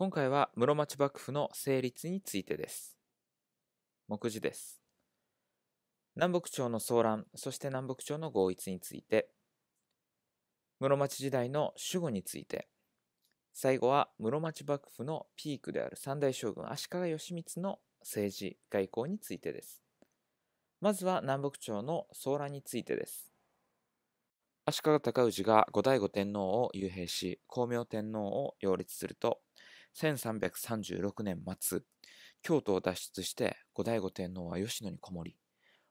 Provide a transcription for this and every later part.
今回は室町幕府の成立についてです。目次です。南北朝の騒乱、そして南北朝の合一について、室町時代の守護について、最後は室町幕府のピークである三大将軍足利義満の政治外交についてです。まずは南北朝の騒乱についてです。足利尊氏が後醍醐天皇を幽閉し、光明天皇を擁立すると、1336年末、京都を脱出して後醍醐天皇は吉野にこもり、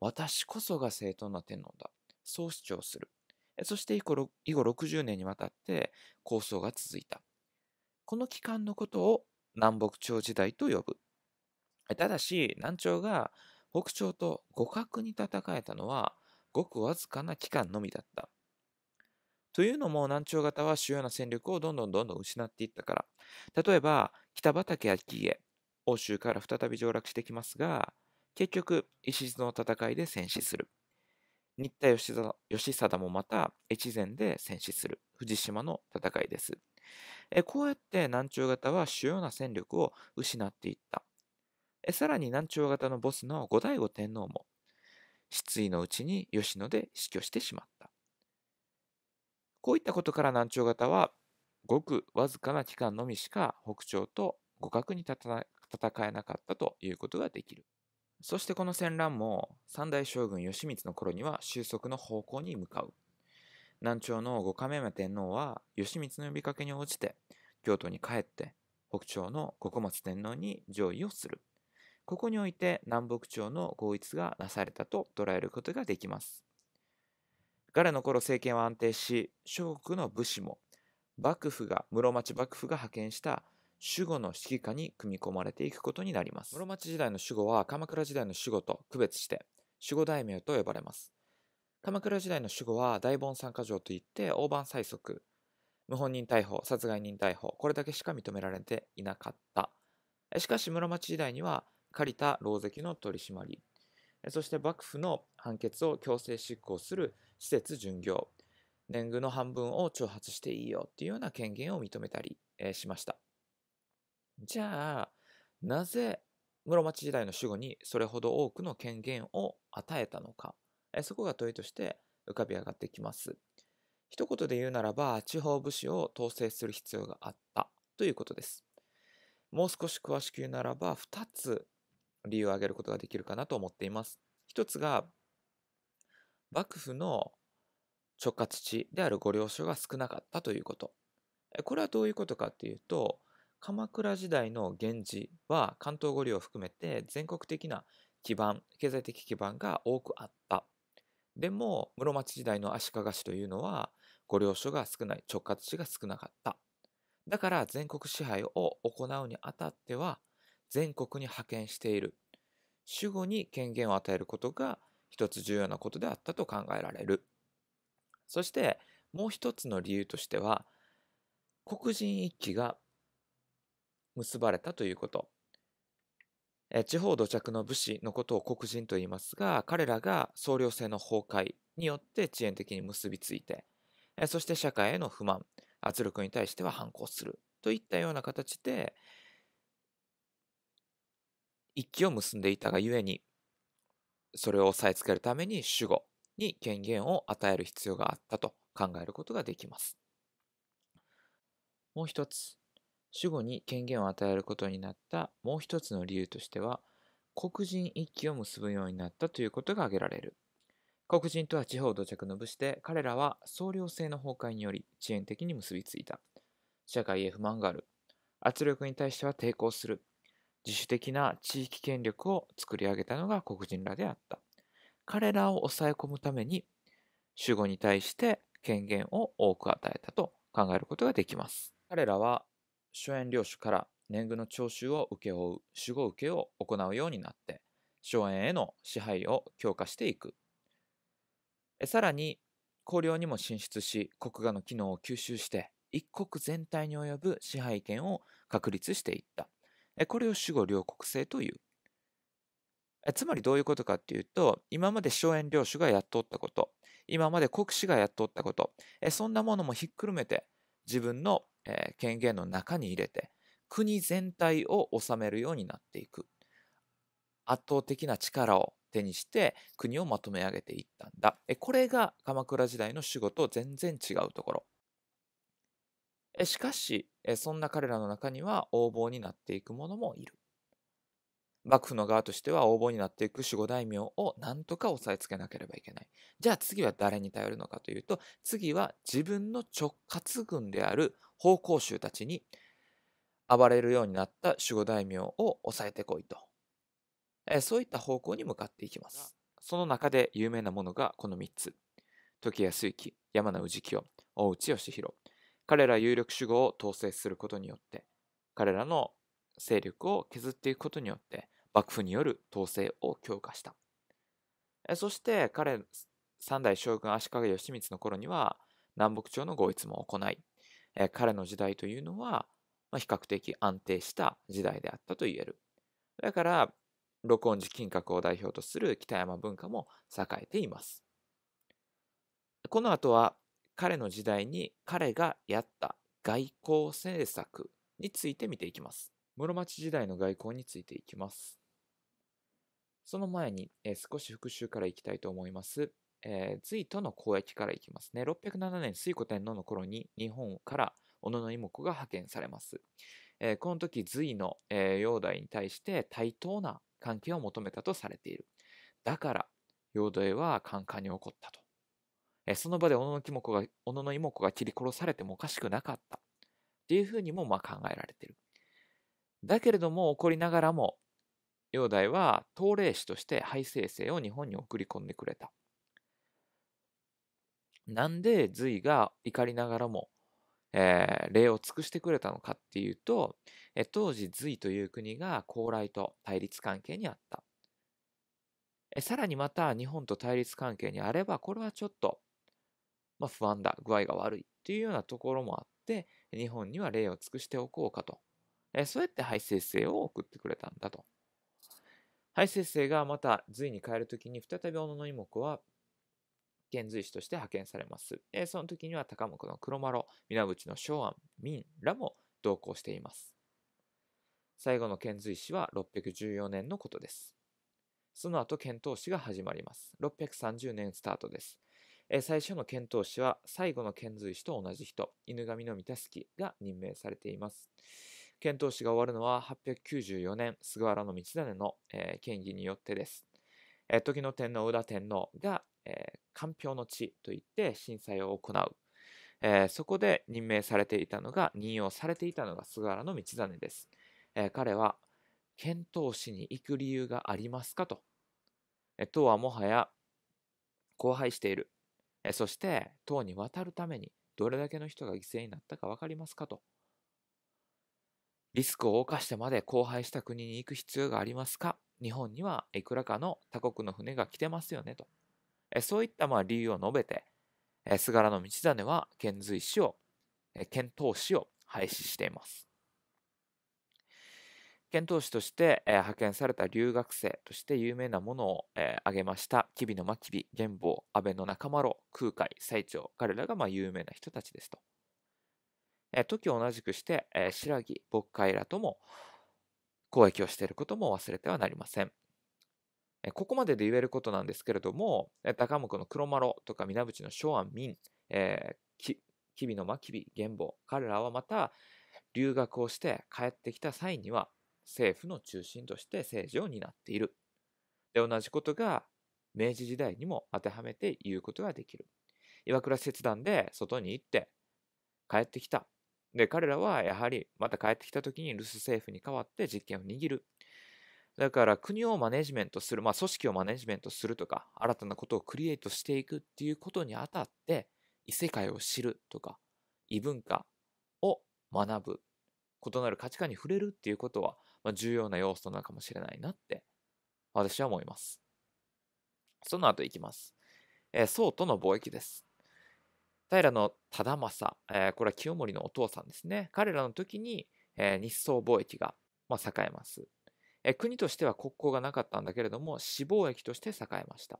私こそが正当な天皇だ。そう主張する。そして以後60年にわたって構想が続いた。この期間のことを南北朝時代と呼ぶ。ただし、南朝が北朝と互角に戦えたのはごくわずかな期間のみだった。というのも南朝型は主要な戦力をどんどんどんどん失っていったから。例えば、北畠顕家、欧州から再び上洛してきますが、結局、石津の戦いで戦死する。新田義貞もまた越前で戦死する藤島の戦いです。こうやって南朝型は主要な戦力を失っていった。さらに南朝型のボスの後醍醐天皇も失意のうちに吉野で死去してしまった。こういったことから南朝型はごくわずかな期間のみしか北朝と互角に戦えなかったということができる。そしてこの戦乱も三代将軍義満の頃には収束の方向に向かう。南朝の五亀山天皇は義満の呼びかけに応じて京都に帰って北朝の国松天皇に上位をする。ここにおいて南北朝の合一がなされたと捉えることができます。彼の頃政権は安定し諸国の武士も幕府が室町幕府が派遣した守護の指揮下に組み込まれていくことになります室町時代の守護は鎌倉時代の守護と区別して守護大名と呼ばれます鎌倉時代の守護は大盆参加条といって大盤催促謀反人逮捕殺害人逮捕これだけしか認められていなかったしかし室町時代には借りた牢石の取り締まりそして幕府の判決を強制執行する施設巡業、年貢の半分を挑発していいよっていうような権限を認めたり、えー、しました。じゃあ、なぜ室町時代の守護にそれほど多くの権限を与えたのか、えー、そこが問いとして浮かび上がってきます。一言で言うならば、地方武士を統制する必要があったということです。もう少し詳しく言うならば、2つ理由を挙げることができるかなと思っています。1つが、幕府の直轄地である御領所が少なかったということ。これはどういうことかっていうと、鎌倉時代の源氏は関東五領を含めて全国的な基盤、経済的基盤が多くあった。でも、室町時代の足利氏というのは、御領所が少ない、直轄地が少なかった。だから全国支配を行うにあたっては、全国に派遣している。守護に権限を与えることが一つ重要なことであったと考えられる。そしてもう一つの理由としては黒人一揆が結ばれたということ。地方土着の武士のことを黒人と言いますが彼らが総領制の崩壊によって遅延的に結びついてそして社会への不満圧力に対しては反抗するといったような形で一揆を結んでいたがゆえにそれを押さえつけるために主語に権限を与える必要があったと考えることができます。もう一つ、主語に権限を与えることになったもう一つの理由としては、黒人一揆を結ぶようになったということが挙げられる。黒人とは地方土着の武士で、彼らは総領制の崩壊により遅延的に結びついた。社会へ不満がある。圧力に対しては抵抗する。自主的な地域権力を作り上げたのが黒人らであった。彼らを抑え込むために、守護に対して権限を多く与えたと考えることができます。彼らは、諸縁領主から年貢の徴収を請け負う守護請けを行うようになって、諸園への支配を強化していく。さらに、公領にも進出し、国家の機能を吸収して、一国全体に及ぶ支配権を確立していった。これを主語両国制という。つまりどういうことかっていうと、今まで荘園領主がやっとったこと、今まで国司がやっとったこと、そんなものもひっくるめて自分の権限の中に入れて、国全体を治めるようになっていく。圧倒的な力を手にして国をまとめ上げていったんだ。これが鎌倉時代の主語と全然違うところ。しかし、そんな彼らの中には横暴になっていく者もいる。幕府の側としては横暴になっていく守護大名を何とか押さえつけなければいけない。じゃあ次は誰に頼るのかというと、次は自分の直轄軍である奉公衆たちに暴れるようになった守護大名を抑えてこいと。そういった方向に向かっていきます。その中で有名なものがこの3つ。時安行、山名氏清、大内義弘。彼ら有力主語を統制することによって彼らの勢力を削っていくことによって幕府による統制を強化したそして彼三代将軍足利義満の頃には南北朝の合一も行い彼の時代というのは比較的安定した時代であったと言えるだから録音寺金閣を代表とする北山文化も栄えていますこの後は彼の時代に彼がやった外交政策について見ていきます。室町時代の外交についていきます。その前に、えー、少し復習からいきたいと思います。えー、隋との交易からいきますね。607年、水古天皇の頃に日本から小野妹子が派遣されます。えー、この時、隋の、えー、煬帝に対して対等な関係を求めたとされている。だから、煬帝はカンカンに怒ったと。その場で小野の妹子が小野の妹子が切り殺されてもおかしくなかったっていうふうにもま考えられてる。だけれども怒りながらも煬帝は東霊師として敗政生を日本に送り込んでくれた。なんで隋が怒りながらも、えー、礼を尽くしてくれたのかっていうと、え当時隋という国が高麗と対立関係にあった。えさらにまた日本と対立関係にあればこれはちょっとまあ、不安だ、具合が悪いっていうようなところもあって、日本には礼を尽くしておこうかと。えそうやって排生性を送ってくれたんだと。排泄性がまた隋に帰るときに再び小野妹子は遣隋使として派遣されます。えその時には高木の黒丸、水口の松安、民らも同行しています。最後の遣隋使は614年のことです。その後遣唐使が始まります。630年スタートです。え最初の遣唐使は最後の遣隋使と同じ人、犬神の御助が任命されています。遣唐使が終わるのは894年、菅原道真の、えー、によってです。えー、時の天皇、宇田天皇が、えー、官票の地といって震災を行う。えー、そこで任命されていたのが、任用されていたのが菅原道真です。え彼は、遣唐使に行く理由がありますかと。えはもはや、荒廃している。えそして、党に渡るためにどれだけの人が犠牲になったか分かりますかと。リスクを冒してまで荒廃した国に行く必要がありますか日本にはいくらかの他国の船が来てますよねと。えそういったまあ理由を述べて、え菅原道真は遣隋使を、え遣唐使を廃止しています。遣唐使として、えー、派遣された留学生として有名なものを、えー、挙げました。吉備の真備、玄坊、安倍の仲間郎、空海、最澄、彼らがまあ有名な人たちですと。えー、時を同じくして、えー、白木、牧海らとも交易をしていることも忘れてはなりません。えー、ここまでで言えることなんですけれども、えー、高木の黒丸とか皆淵の松安民、え吉備の真備、玄坊、彼らはまた留学をして帰ってきた際には、政府の中心として政治を担っている。で、同じことが明治時代にも当てはめて言うことができる。岩倉切断で外に行って帰ってきた。で、彼らはやはりまた帰ってきた時に留守政府に代わって実権を握る。だから国をマネジメントする、まあ、組織をマネジメントするとか、新たなことをクリエイトしていくっていうことにあたって、異世界を知るとか、異文化を学ぶ異なる価値観に触れるっていうことは、まあ、重要な要素なのかもしれないなって私は思います。その後いきます。えー、宋との貿易です。平の忠政、えー、これは清盛のお父さんですね。彼らの時に、えー、日宋貿易が、まあ、栄えます、えー、国としては国交がなかったんだけれども、死貿易として栄えました。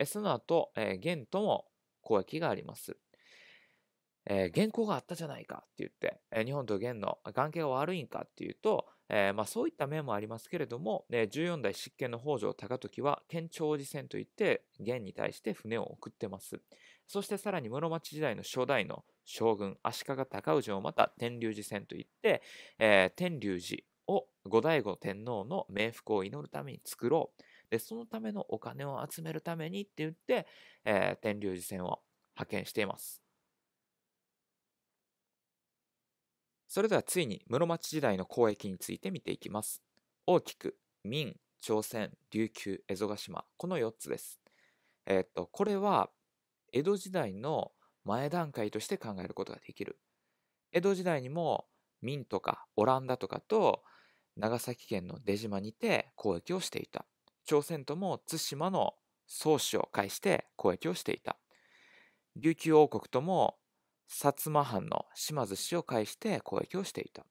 えー、その後、えー、元とも交易があります。えー、原稿があったじゃないかって言って、えー、日本と元の関係が悪いんかっていうと、えー、まあ、そういった面もありますけれども、ね、14代執権の北条高時は県庁寺船といって元に対して船を送ってます。そしてさらに室町時代の初代の将軍足利尊氏もまた天龍寺船といって、え天龍寺を後醍醐天皇の冥福を祈るために作ろう。で、そのためのお金を集めるためにって言って、えー、天龍寺船を派遣しています。それではついに室町時代の交易について見ていきます。大きく明、朝鮮、琉球、蝦夷ヶ島、この4つです。えー、っと、これは江戸時代の前段階として考えることができる。江戸時代にも明とかオランダとかと長崎県の出島にて交易をしていた。朝鮮とも対馬の宗主を介して交易をしていた。琉球王国とも薩摩藩の島津氏を介して交易をしていた。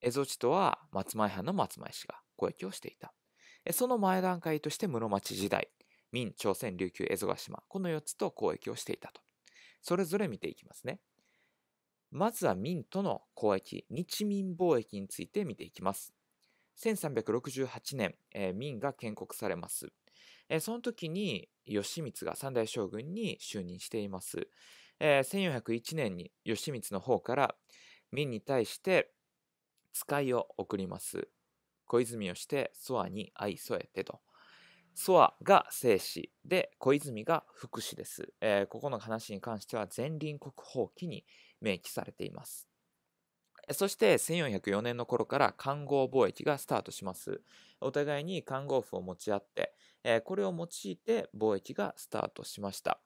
蝦夷地とは松前藩の松前氏が交易をしていた。その前段階として室町時代、明、朝鮮、琉球、蝦夷ヶ島、この4つと交易をしていたと。それぞれ見ていきますね。まずは明との交易、日民貿易について見ていきます。1368年、えー、明が建国されます。えー、その時に義満が三代将軍に就任しています。えー、1401年に義満の方から民に対して使いを送ります。小泉をしてソアに愛添えてと。ソアが生死で小泉が福祉です、えー、ここの話に関しては前輪国宝記に明記されています。そして1404年の頃から官合貿易がスタートします。お互いに官合府を持ち合って、えー、これを用いて貿易がスタートしました。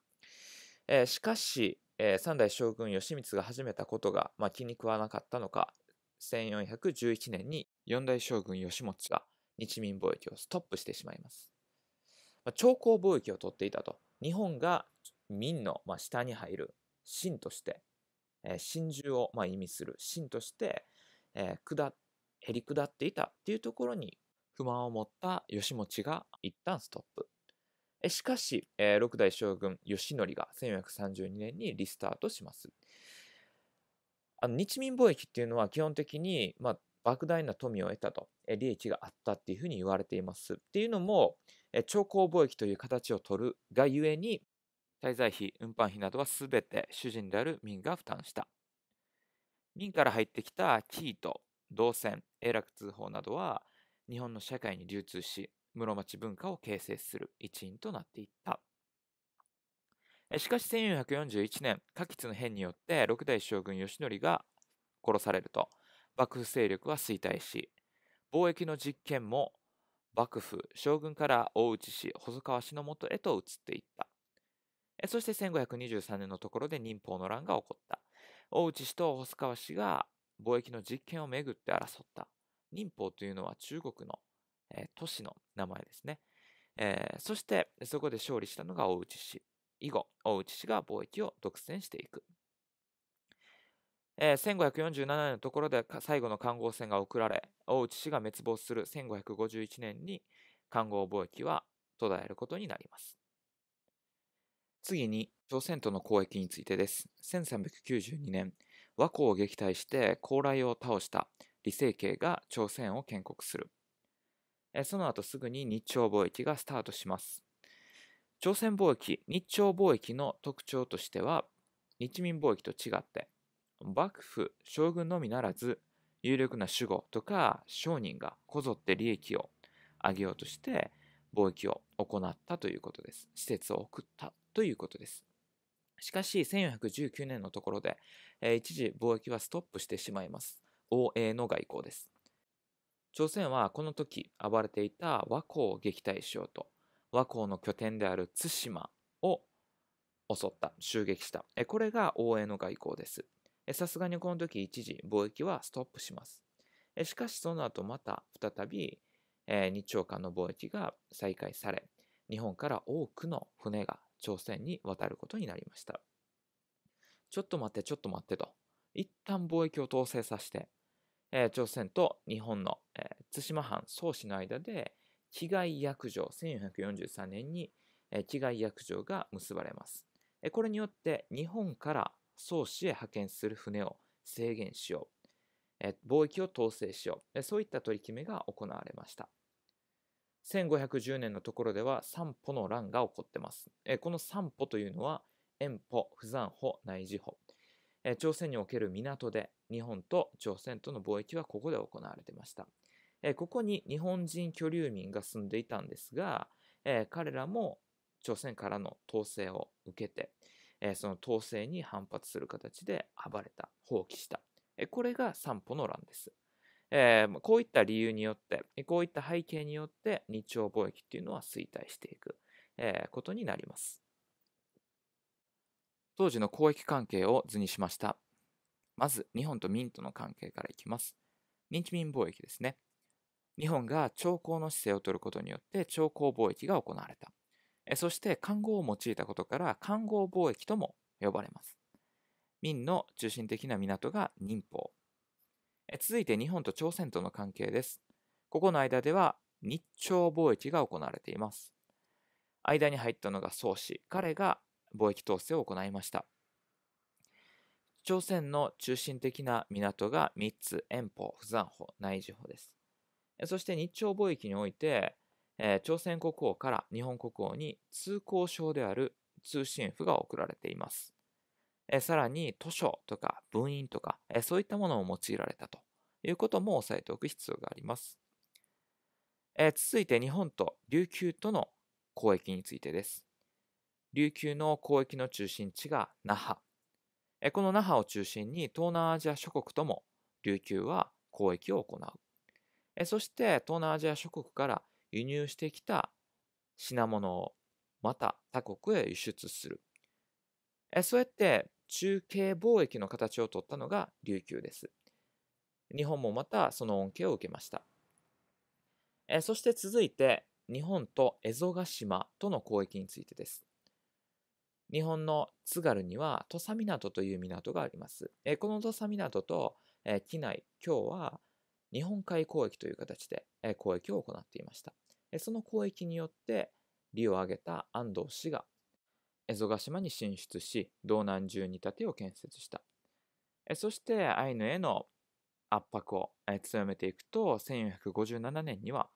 えー、しかし、えー、三代将軍義満が始めたことが、まあ、気に食わなかったのか、1411年に四代将軍義持が日民貿易をストップしてしまいます。まあ、朝貢貿易を取っていたと。日本が民の、まあ、下に入る秦として、えー、真珠を、まあ、意味する秦として、えー、下へり下っていたっていうところに不満を持った義持が一旦ストップ。しかし、えー、6代将軍義則が1432年にリスタートします。あの日民貿易っていうのは基本的に、まあ、莫大な富を得たと、え利益があったっていうふうに言われています。っていうのも、え朝貢貿易という形を取るがゆえに、滞在費、運搬費などはすべて主人である民が負担した。民から入ってきた生糸、銅線、永楽通報などは日本の社会に流通し、室町文化を形成する一因となっていった。しかし1441年、下吉の変によって六代将軍義則が殺されると、幕府勢力は衰退し、貿易の実験も幕府、将軍から大内氏、細川氏のもとへと移っていった。そして1523年のところで忍法の乱が起こった。大内氏と細川氏が貿易の実権をめぐって争った。忍法というのは中国のえー、都市の名前ですね。えー、そして、そこで勝利したのが大内氏。以後、大内氏が貿易を独占していく。えー、1547年のところで最後の勘合船が送られ、大内氏が滅亡する1551年に勘合貿易は途絶えることになります。次に、朝鮮との交易についてです。1392年、倭寇を撃退して高麗を倒した李成慶が朝鮮を建国する。その後すぐに日朝貿易がスタートします。朝鮮貿易、日朝貿易の特徴としては、日民貿易と違って、幕府、将軍のみならず、有力な守護とか商人がこぞって利益を上げようとして貿易を行ったということです。施設を送ったということです。しかし、1419年のところで、一時貿易はストップしてしまいます。欧英の外交です。朝鮮はこの時暴れていた倭寇を撃退しようと倭寇の拠点である対馬を襲った襲撃したこれが応援の外交ですさすがにこの時一時貿易はストップしますしかしその後また再び日朝間の貿易が再開され日本から多くの船が朝鮮に渡ることになりましたちょっと待ってちょっと待ってと一旦貿易を統制させてえー、朝鮮と日本の、えー、対馬藩宗氏の間で気概約定1443年に、えー、気概約定が結ばれます、えー、これによって日本から宗氏へ派遣する船を制限しよう、えー、貿易を統制しよう、えー、そういった取り決めが行われました1510年のところでは三歩の乱が起こってます、えー、この三歩というのは遠歩不山歩内事歩朝鮮における港で日本と朝鮮との貿易はここで行われていました。ここに日本人居留民が住んでいたんですが、彼らも朝鮮からの統制を受けて、その統制に反発する形で暴れた、放棄した。これが三歩の乱です。こういった理由によって、こういった背景によって日朝貿易っていうのは衰退していくことになります。当時の交易関係を図にしました。まず、日本と明との関係からいきます。認知民貿易ですね。日本が朝貢の姿勢を取ることによって朝貢貿易が行われた。そして、漢語を用いたことから漢語貿易とも呼ばれます。明の中心的な港が寧波。続いて日本と朝鮮との関係です。ここの間では日朝貿易が行われています。間に入ったのが宋氏。彼が貿易統制を行いました朝鮮の中心的な港が3つ遠方不山方内地方ですそして日朝貿易において、え朝鮮国王から日本国王に通行証である通信符が送られています。えさらに図書とか文印とか、えそういったものを用いられたということも押さえておく必要があります。え続いて日本と琉球との交易についてです。琉球の交易の中心地が那覇。この那覇を中心に東南アジア諸国とも琉球は交易を行う。そして東南アジア諸国から輸入してきた品物をまた他国へ輸出する。そうやって中継貿易の形をとったのが琉球です。日本もまたその恩恵を受けました。そして続いて日本と蝦夷ヶ島との交易についてです。日本の津軽には土佐港という港があります。えこの土佐港と、え機内、今日は日本海交易という形で、え交易を行っていました。えその交易によって利を上げた安藤氏が蝦夷島に進出し、道南十二盾を建設した。えそしてアイヌへの圧迫を強めていくと、1457年には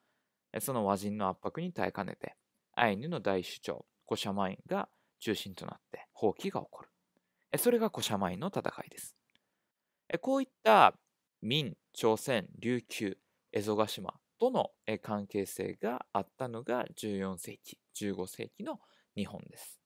その和人の圧迫に耐えかねて、アイヌの大首長、コシャマインが中心となって放棄が起こる。それが古社前の戦いです。こういった明、朝鮮、琉球、蝦夷ヶ島との関係性があったのが14世紀、15世紀の日本です。